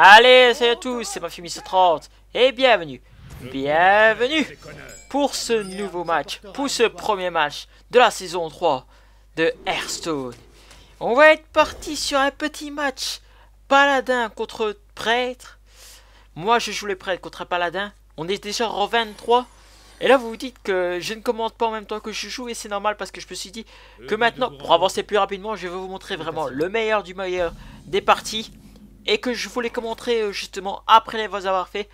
Allez, salut à tous, c'est ma fille 30 et bienvenue, bienvenue pour ce nouveau match, pour ce premier match de la saison 3 de Hearthstone. On va être parti sur un petit match paladin contre prêtre. Moi, je joue les prêtres contre un paladin. On est déjà en 23. Et là, vous vous dites que je ne commande pas en même temps que je joue, et c'est normal parce que je me suis dit que euh, maintenant, pour avancer plus rapidement, je vais vous montrer vraiment le meilleur du meilleur des parties et que je voulais commenter euh, justement après les avoir fait.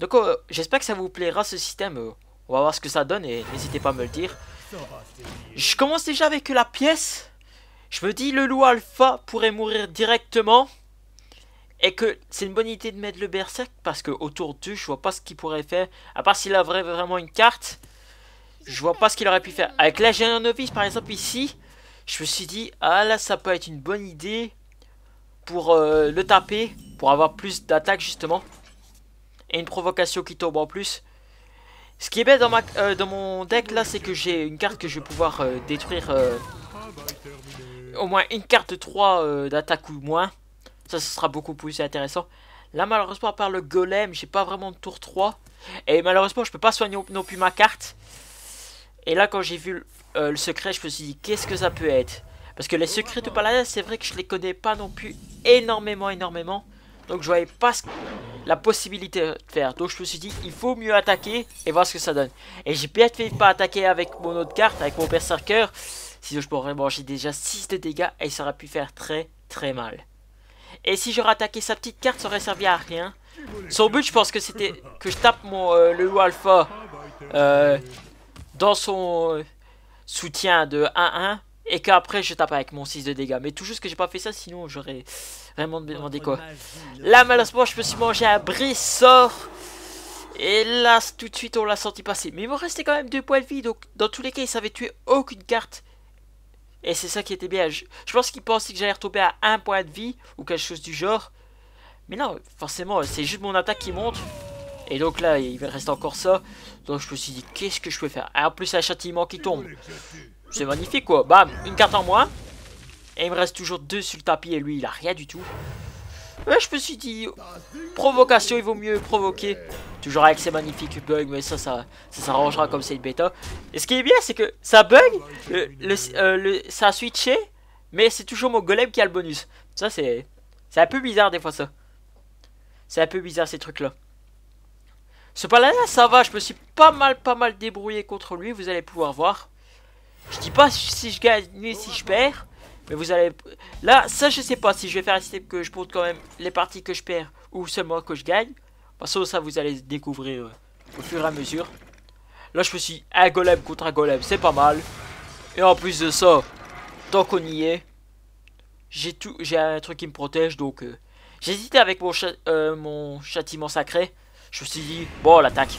Donc euh, j'espère que ça vous plaira ce système. Euh. on va voir ce que ça donne et n'hésitez pas à me le dire. Je commence déjà avec la pièce. Je me dis le loup alpha pourrait mourir directement. Et que c'est une bonne idée de mettre le berserk parce que autour d'eux je vois pas ce qu'il pourrait faire. À part s'il avait vraiment une carte. Je vois pas ce qu'il aurait pu faire. Avec la novice par exemple ici. Je me suis dit ah là ça peut être une bonne idée pour euh, le taper, pour avoir plus d'attaque justement. Et une provocation qui tombe en plus. Ce qui est bête dans, ma, euh, dans mon deck là, c'est que j'ai une carte que je vais pouvoir euh, détruire au moins une carte 3 d'attaque ou moins. Ça, ce sera beaucoup plus intéressant. Là, malheureusement, à part le golem, j'ai pas vraiment de tour 3. Et malheureusement, je peux pas soigner non plus ma carte. Et là, quand j'ai vu le secret, je me suis dit, qu'est-ce que ça peut être parce que les secrets de Paladin, c'est vrai que je les connais pas non plus énormément, énormément. Donc je voyais pas la possibilité de faire. Donc je me suis dit, il faut mieux attaquer et voir ce que ça donne. Et j'ai bien fait de pas attaquer avec mon autre carte, avec mon berserker. Sinon je pourrais manger déjà 6 de dégâts et ça aurait pu faire très très mal. Et si j'aurais attaqué sa petite carte, ça aurait servi à rien. Son but, je pense que c'était que je tape mon euh, le loup alpha euh, dans son euh, soutien de 1-1 et qu'après je tape avec mon 6 de dégâts. Mais tout juste que j'ai pas fait ça, sinon j'aurais vraiment demandé quoi. Là malheureusement je me suis mangé un sort. Et là tout de suite on l'a senti passer. Mais il me restait quand même deux points de vie, donc dans tous les cas il savait tuer aucune carte. Et c'est ça qui était bien. Je, pense qu'il pensait que j'allais retomber à un point de vie ou quelque chose du genre. Mais non, forcément, c'est juste mon attaque qui monte. Et donc là, il reste encore ça. Donc je me suis dit, qu'est-ce que je peux faire En plus, il un châtiment qui tombe. C'est magnifique, quoi. Bam, une carte en moins. Et il me reste toujours deux sur le tapis et lui, il a rien du tout. je me suis dit, provocation, il vaut mieux provoquer. Toujours avec ces magnifiques bugs, mais ça, ça, s'arrangera comme c'est une bêta. Et ce qui est bien, c'est que ça bug, euh, ça a switché, mais c'est toujours mon golem qui a le bonus. Ça, c'est un peu bizarre des fois, ça. C'est un peu bizarre ces trucs-là. Ce paladin, ça va, je me suis pas mal, pas mal débrouillé contre lui, vous allez pouvoir voir. Je dis pas si je gagne ni si je perds, mais vous allez... Là, ça, je sais pas si je vais faire un système que je porte quand même les parties que je perds ou seulement que je gagne. toute façon ça, vous allez découvrir euh, au fur et à mesure. Là, je me suis un golem contre un golem, c'est pas mal. Et en plus de ça, tant qu'on y est, j'ai tout, j'ai un truc qui me protège, donc... Euh... J'hésitais avec mon, euh, mon châtiment sacré, je me suis dit, bon, l'attaque.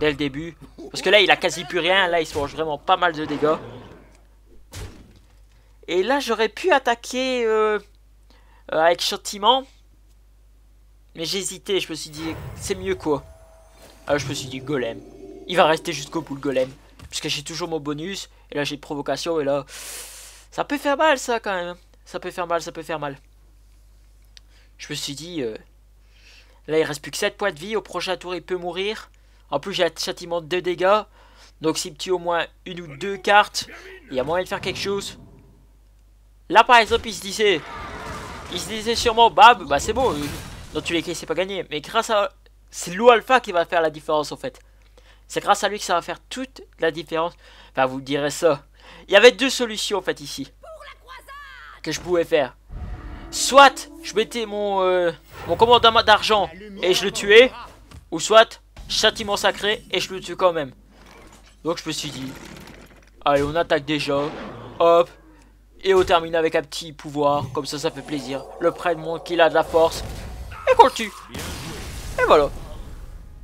Dès le début. Parce que là, il a quasi plus rien. Là, il se mange vraiment pas mal de dégâts. Et là, j'aurais pu attaquer euh, euh, avec châtiment. Mais j'hésitais. Je me suis dit, c'est mieux quoi. Alors, ah, je me suis dit, golem. Il va rester jusqu'au bout, le golem. Puisque j'ai toujours mon bonus. Et là, j'ai provocation. Et là, ça peut faire mal, ça, quand même. Ça peut faire mal, ça peut faire mal. Je me suis dit... Euh, Là, il reste plus que 7 points de vie. Au prochain tour, il peut mourir. En plus, j'ai un châtiment de 2 dégâts. Donc, s'il me tue au moins une ou deux cartes, il y a moyen de faire quelque chose. Là, par exemple, il se disait... Il se disait sûrement, bah, c'est bon. Dans tu les cas, c'est pas gagné. Mais grâce à... C'est Lou Alpha qui va faire la différence, en fait. C'est grâce à lui que ça va faire toute la différence. Enfin, vous direz ça. Il y avait deux solutions, en fait, ici. Que je pouvais faire. Soit je mettais mon, euh, mon commandant d'argent et je le tuais. Ou soit châtiment sacré et je le tue quand même. Donc je me suis dit. Allez on attaque déjà. Hop. Et on termine avec un petit pouvoir. Comme ça ça fait plaisir. Le prêtre montre qu'il a de la force. Et qu'on le tue. Et voilà.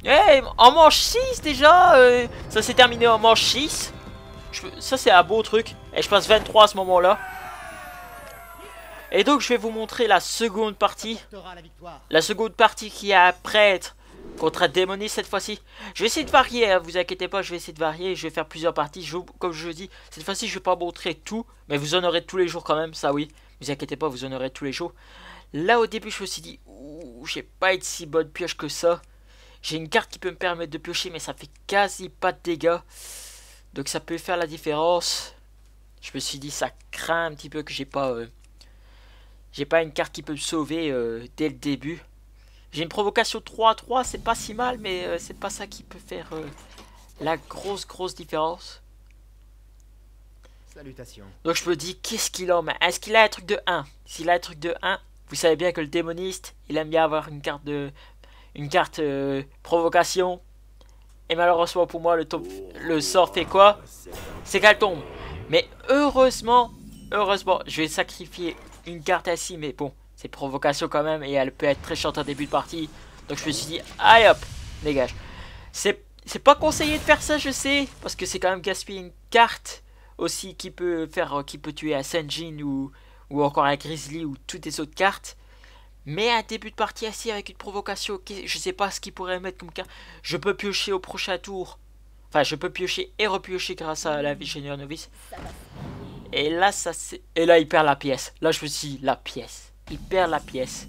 Hey, eh, en manche 6 déjà euh, Ça s'est terminé en manche 6 Ça c'est un beau truc Et je passe 23 à ce moment là et donc je vais vous montrer la seconde partie. La seconde partie qui a prêtre contre un démoniste cette fois-ci. Je vais essayer de varier, hein, vous inquiétez pas, je vais essayer de varier, je vais faire plusieurs parties. comme je dis, cette fois-ci je vais pas montrer tout, mais vous en aurez tous les jours quand même, ça oui. Vous inquiétez pas, vous en aurez tous les jours. Là au début je me suis dit, ouh, j'ai pas être si bonne pioche que ça. J'ai une carte qui peut me permettre de piocher, mais ça fait quasi pas de dégâts. Donc ça peut faire la différence. Je me suis dit, ça craint un petit peu que j'ai pas... Euh, j'ai pas une carte qui peut me sauver euh, dès le début. J'ai une provocation 3 3, c'est pas si mal, mais euh, c'est pas ça qui peut faire euh, la grosse, grosse différence. Salutations. Donc je me dis, qu'est-ce qu'il en met Est-ce qu'il a un truc de 1 S'il a un truc de 1, vous savez bien que le démoniste, il aime bien avoir une carte de... Une carte provocation. Et malheureusement pour moi, le sort fait quoi C'est qu'elle tombe. Mais heureusement, heureusement, je vais sacrifier une carte assis, mais bon, c'est provocation quand même et elle peut être très chante en début de partie. Donc je me suis dit, allez hop, dégage. C'est pas conseillé de faire ça, je sais, parce que c'est quand même gaspiller une carte aussi qui peut faire, qui peut tuer à Senjin ou, ou encore à Grizzly ou toutes les autres cartes. Mais à début de partie assis avec une provocation, je sais pas ce qu'il pourrait mettre comme carte. Je peux piocher au prochain tour. Enfin, je peux piocher et repiocher grâce à la Vigénieur Novice. Et là, ça Et là, il perd la pièce. Là, je me suis dit, la pièce. Il perd la pièce.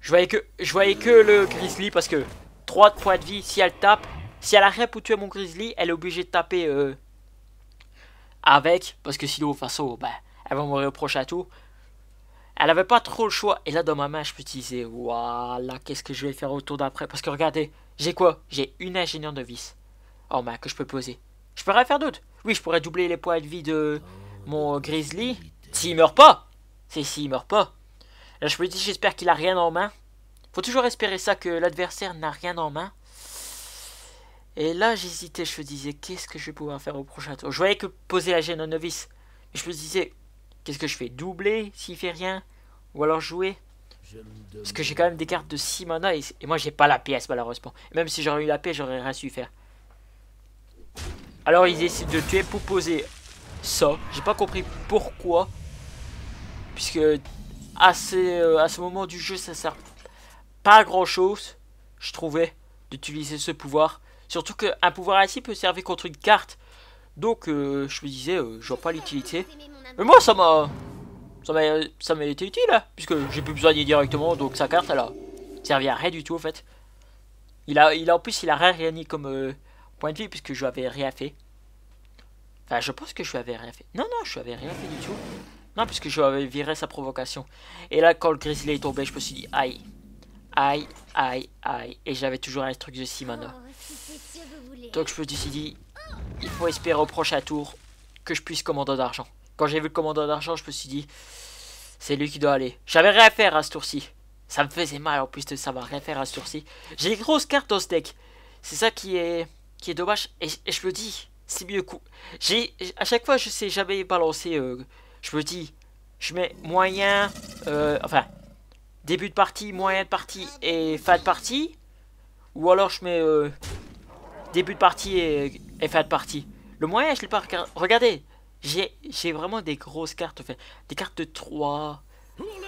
Je voyais que, je voyais que le grizzly parce que 3 points de vie, si elle tape, si elle arrête pour tuer mon grizzly, elle est obligée de taper euh, avec. Parce que sinon, de toute façon, ben, elle va mourir au à tout. Elle avait pas trop le choix. Et là, dans ma main, je me disais, voilà, qu'est-ce que je vais faire au tour d'après Parce que regardez, j'ai quoi J'ai une ingénieur de vis Oh main que je peux poser. Je pourrais faire d'autres Oui, je pourrais doubler les points de vie de mon grizzly. S'il meurt pas C'est s'il meurt pas. Là, je me dis, j'espère qu'il a rien en main. Faut toujours espérer ça, que l'adversaire n'a rien en main. Et là, j'hésitais, je me disais, qu'est-ce que je vais pouvoir faire au prochain tour Je voyais que poser la gêne au novice. je me disais, qu'est-ce que je fais Doubler s'il fait rien Ou alors jouer Parce que j'ai quand même des cartes de 6 et, moi j'ai pas la pièce malheureusement. Et même si j'aurais eu la pièce, j'aurais rien su faire. Alors ils décident de tuer pour poser ça. J'ai pas compris pourquoi. Puisque à ce, à ce moment du jeu, ça sert pas à grand chose, je trouvais, d'utiliser ce pouvoir. Surtout qu'un pouvoir ainsi peut servir contre une carte. Donc euh, je me disais, j'en euh, je vois pas l'utilité. Mais moi, ça m'a... Ça m'a été utile, hein, puisque j'ai pu besoin d'y directement, donc sa carte, elle a servi à rien du tout, en fait. Il a, il a en plus, il a rien, réuni comme... Euh, point de vue puisque je n'avais rien fait. Enfin, je pense que je n'avais rien fait. Non, non, je n'avais rien fait du tout. Non, puisque je avais viré sa provocation. Et là, quand le grizzly est tombé, je me suis dit aïe. Aïe, aïe, aïe. Et j'avais toujours un truc de simon oh, Donc je me suis dit, il faut espérer au prochain tour que je puisse commander d'argent. Quand j'ai vu le commandant d'argent, je me suis dit, c'est lui qui doit aller. J'avais rien à faire à ce tour-ci. Ça me faisait mal en plus de savoir rien faire à ce tour-ci. J'ai une grosse carte dans ce C'est ça qui est est dommage, et, je le dis, c'est mieux coup. J'ai, à chaque fois, je sais jamais balancer. Euh, je me dis, je mets moyen, euh, enfin, début de partie, moyen de partie et fin de partie. Ou alors je mets euh, début de partie et, fin de partie. Le moyen, je l'ai pas regardé. Regardez, j'ai vraiment des grosses cartes. fait des cartes de 3,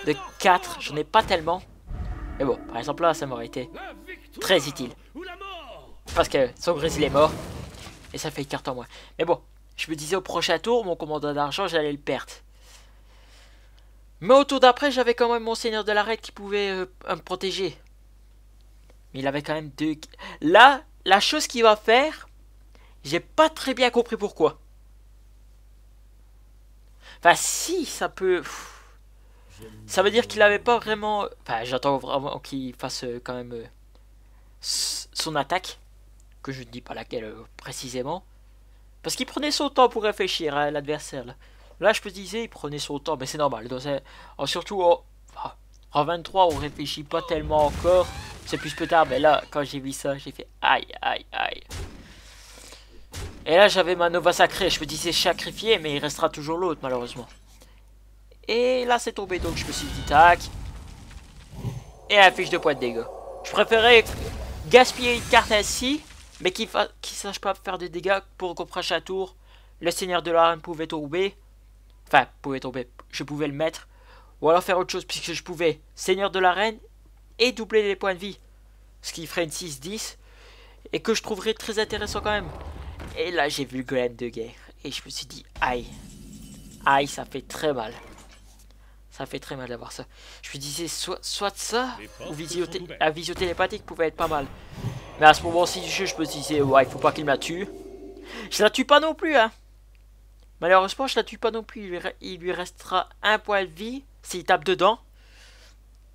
de 4, j'en ai pas tellement. Mais bon, par exemple là, ça m'aurait été très utile. Parce que son il est mort. Et ça fait une carte en moins. Mais bon, je me disais au prochain tour, mon commandant d'argent, j'allais le perdre. Mais au tour d'après, j'avais quand même mon seigneur de l'arête qui pouvait euh, me protéger. Mais il avait quand même deux... Là, la chose qu'il va faire, j'ai pas très bien compris pourquoi. Enfin, si, ça peut... Ça veut dire qu'il avait pas vraiment... Enfin, j'attends vraiment qu'il fasse euh, quand même euh, son attaque que je ne dis pas laquelle euh, précisément. Parce qu'il prenait son temps pour réfléchir à hein, l'adversaire. Là, je me disais, il prenait son temps, mais c'est normal. Donc, oh, surtout oh, ah, en... 23, on réfléchit pas tellement encore. C'est plus plus tard, mais là, quand j'ai vu ça, j'ai fait aïe, aïe, aïe. Et là, j'avais ma Nova sacrée. Je me disais sacrifié, mais il restera toujours l'autre, malheureusement. Et là, c'est tombé, donc je me suis dit tac. Et affiche de poids de dégâts. Je préférais gaspiller une carte ainsi mais qui ne sache pas faire des dégâts pour qu'au prochain tour, le seigneur de l'arène pouvait tomber. Enfin, pouvait tomber, je pouvais le mettre. Ou alors faire autre chose, puisque je pouvais seigneur de l'arène et doubler les points de vie. Ce qui ferait une 6-10, et que je trouverais très intéressant quand même. Et là, j'ai vu le golem de guerre, et je me suis dit, aïe, aïe, ça fait très mal. Ça fait très mal d'avoir ça. Je lui disais soit, ça, ou la visio télépathique pouvait être pas mal. Mais à ce moment-ci je me disais, ouais, il faut pas qu'il me tue. Je la tue pas non plus, hein. Malheureusement, je la tue pas non plus. Il lui restera un point de vie s'il tape dedans.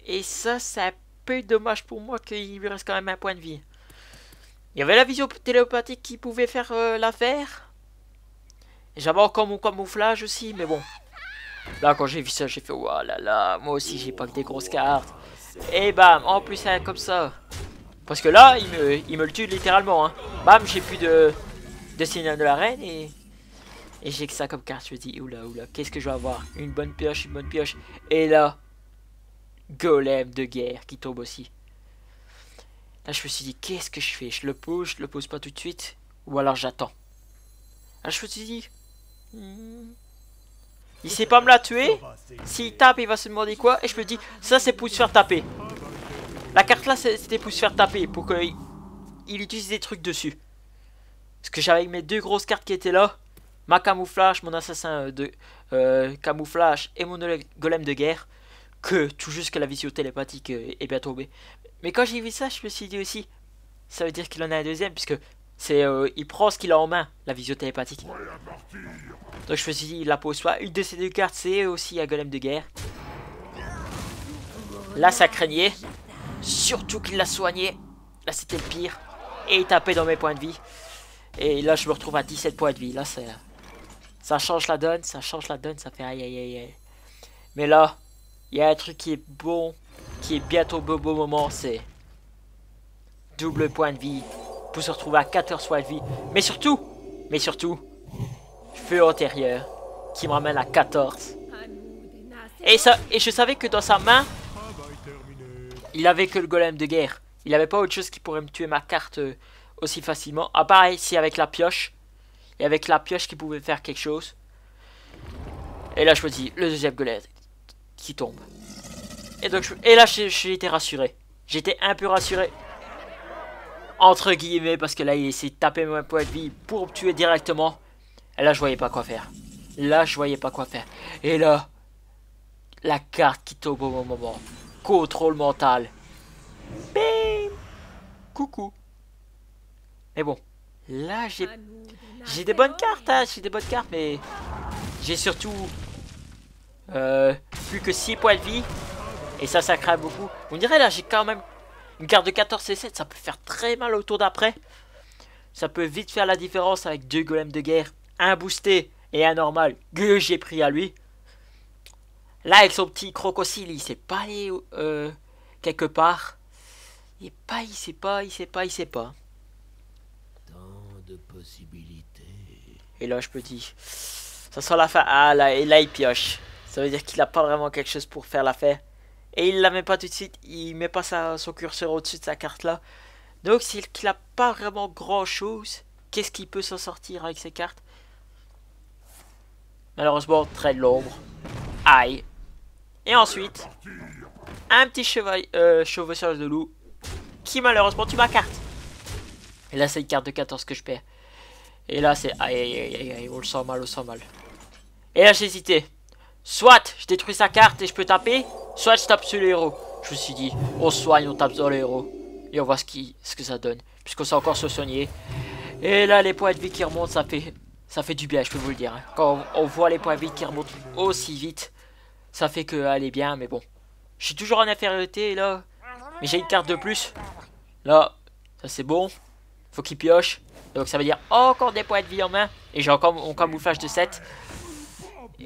Et ça, c'est un peu dommage pour moi qu'il lui reste quand même un point de vie. Il y avait la visio télépathique qui pouvait faire euh, l'affaire. J'avais encore mon camouflage aussi, mais bon. Là, quand j'ai vu ça, j'ai fait, oh là là, moi aussi j'ai pas que des grosses cartes. Et bam, en plus, un hein, comme ça. Parce que là, il me, il me le tue littéralement. Hein. Bam, j'ai plus de, de signal de la reine et, et j'ai que ça comme carte. Je me dis, oula, oula, qu'est-ce que je vais avoir Une bonne pioche, une bonne pioche. Et là, golem de guerre qui tombe aussi. Là, je me suis dit, qu'est-ce que je fais Je le pose, je le pose pas tout de suite Ou alors j'attends Là, je me suis dit, hmm, il sait pas me la tuer. S'il tape, il va se demander quoi. Et je me dis, ça c'est pour se faire taper. La carte là, c'était pour se faire taper. Pour qu'il il utilise des trucs dessus. Parce que j'avais mes deux grosses cartes qui étaient là. Ma camouflage, mon assassin euh, de euh, camouflage et mon golem de guerre. Que tout juste que la vision télépathique euh, est bien tombée. Mais quand j'ai vu ça, je me suis dit aussi, ça veut dire qu'il en a un deuxième. Puisque c'est euh, il prend ce qu'il a en main, la visio télépathique. Donc je faisais la pose soit une de ces deux cartes, c'est aussi un golem de guerre. Là ça craignait. Surtout qu'il l'a soigné. Là c'était le pire. Et il tapait dans mes points de vie. Et là je me retrouve à 17 points de vie. Là c'est. Ça change la donne, ça change la donne, ça fait aïe aïe aïe aïe. Mais là, il y a un truc qui est bon, qui est bientôt beau beau moment, c'est double point de vie pour se retrouver à 14 fois vie. Mais surtout, mais surtout, feu antérieur qui me ramène à 14. Et, ça, et je savais que dans sa main, il avait que le golem de guerre. Il n'avait pas autre chose qui pourrait me tuer ma carte euh, aussi facilement. à pareil, ici avec la pioche. Et avec la pioche qui pouvait faire quelque chose. Et là je me le deuxième golem qui tombe. Et, donc, et là j'étais rassuré. J'étais un peu rassuré entre guillemets, parce que là, il essaye de taper mes point de vie pour me tuer directement. Et là, je voyais pas quoi faire. Là, je voyais pas quoi faire. Et là, la carte qui tombe au bon moment. Contrôle mental. Bim Coucou. Mais bon, là, j'ai... Ah, j'ai des bonnes cartes, hein, j'ai des bonnes cartes, mais... J'ai surtout... Euh, plus que 6 points de vie. Et ça, ça craint beaucoup. On dirait là, j'ai quand même une carte de 14 et 7, ça peut faire très mal au tour d'après. Ça peut vite faire la différence avec deux golems de guerre, un boosté et un normal que j'ai pris à lui. Là, avec son petit crocodile, il sait pas aller euh, quelque part. Il sait pas, il sait pas, il sait pas, il sait pas. Tant de possibilités. Et là, je dire Ça sent la fin. Ah, là, et là, il pioche. Ça veut dire qu'il a pas vraiment quelque chose pour faire la fête et il la met pas tout de suite, il met pas sa, son curseur au-dessus de sa carte là. Donc s'il n'a pas vraiment grand chose. Qu'est-ce qu'il peut s'en sortir avec ses cartes Malheureusement, trait de l'ombre. Aïe. Et ensuite, un petit cheval, euh, sur de loup qui malheureusement tue ma carte. Et là, c'est une carte de 14 que je perds. Et là, c'est... Aïe, aïe, aïe, aïe, on le sent mal, on le sent mal. Et là, j'ai hésité. Soit je détruis sa carte et je peux taper, soit je tape sur le héros. Je me suis dit, on soigne, on tape sur le héros. Et on voit ce, qui, ce que ça donne. Puisqu'on sait encore se soigner. Et là, les points de vie qui remontent, ça fait, ça fait du bien, je peux vous le dire. Hein. Quand on, voit les points de vie qui remontent aussi vite, ça fait que allez ah, bien, mais bon. Je suis toujours en infériorité, là. Mais j'ai une carte de plus. Là, ça c'est bon. Faut qu'il pioche. Donc ça veut dire encore des points de vie en main. Et j'ai encore mon camouflage de 7.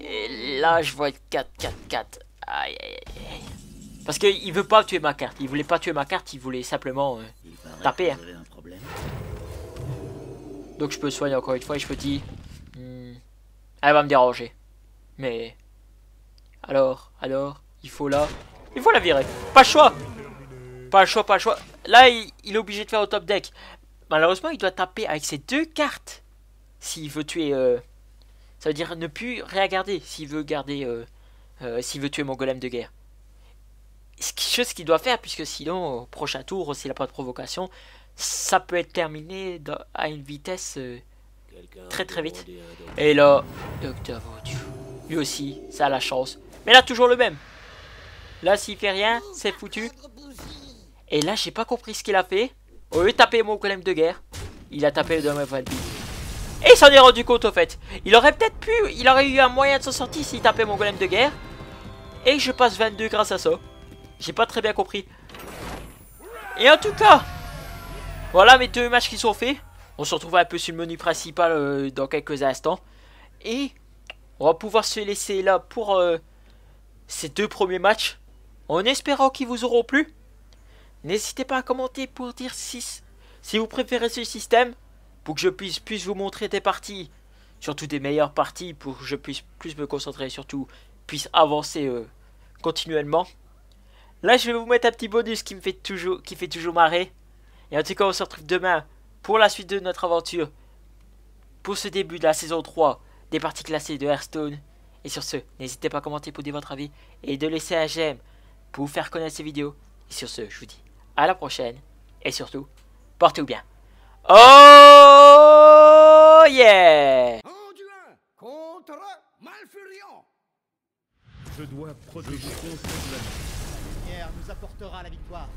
Et là, je vois 4, 4, 4. Aïe, aïe, aïe. Parce qu'il veut pas tuer ma carte. Il voulait pas tuer ma carte, il voulait simplement euh, taper. Hein. Donc je peux soigner encore une fois et je peux dire... Hmm, elle va me déranger. Mais... Alors, alors, il faut la... Il faut la virer. Pas le choix. Pas le choix, pas le choix. Là, il, est obligé de faire au top deck. Malheureusement, il doit taper avec ses deux cartes. S'il veut tuer... Euh, ça veut dire ne plus rien garder s'il veut garder, euh, euh, s'il veut tuer mon golem de guerre. Chose qu'il doit faire, puisque sinon, au prochain tour, s'il n'a pas de provocation, ça peut être terminé à une vitesse euh, très très vite. Et là, lui aussi, ça a la chance. Mais là, toujours le même. Là, s'il fait rien, c'est foutu. Et là, j'ai pas compris ce qu'il a fait. Au lieu de taper mon golem de guerre, il a tapé le ma Valby. Et il s'en est rendu compte au fait. Il aurait peut-être pu, il aurait eu un moyen de s'en sortir s'il tapait mon golem de guerre. Et je passe 22 grâce à ça. J'ai pas très bien compris. Et en tout cas, voilà mes deux matchs qui sont faits. On se retrouve un peu sur le menu principal euh, dans quelques instants. Et on va pouvoir se laisser là pour euh, ces deux premiers matchs. En espérant qu'ils vous auront plu. N'hésitez pas à commenter pour dire si, si vous préférez ce système pour que je puisse, plus vous montrer des parties, surtout des meilleures parties, pour que je puisse plus me concentrer, surtout puisse avancer euh, continuellement. Là, je vais vous mettre un petit bonus qui me fait toujours, qui fait toujours marrer. Et en tout cas, on se retrouve demain pour la suite de notre aventure, pour ce début de la saison 3 des parties classées de Hearthstone. Et sur ce, n'hésitez pas à commenter pour dire votre avis et de laisser un j'aime pour vous faire connaître ces vidéos. Et sur ce, je vous dis à la prochaine et surtout, portez-vous bien. Oh yeah contre Malfurion. Je dois protéger La lumière nous apportera la victoire.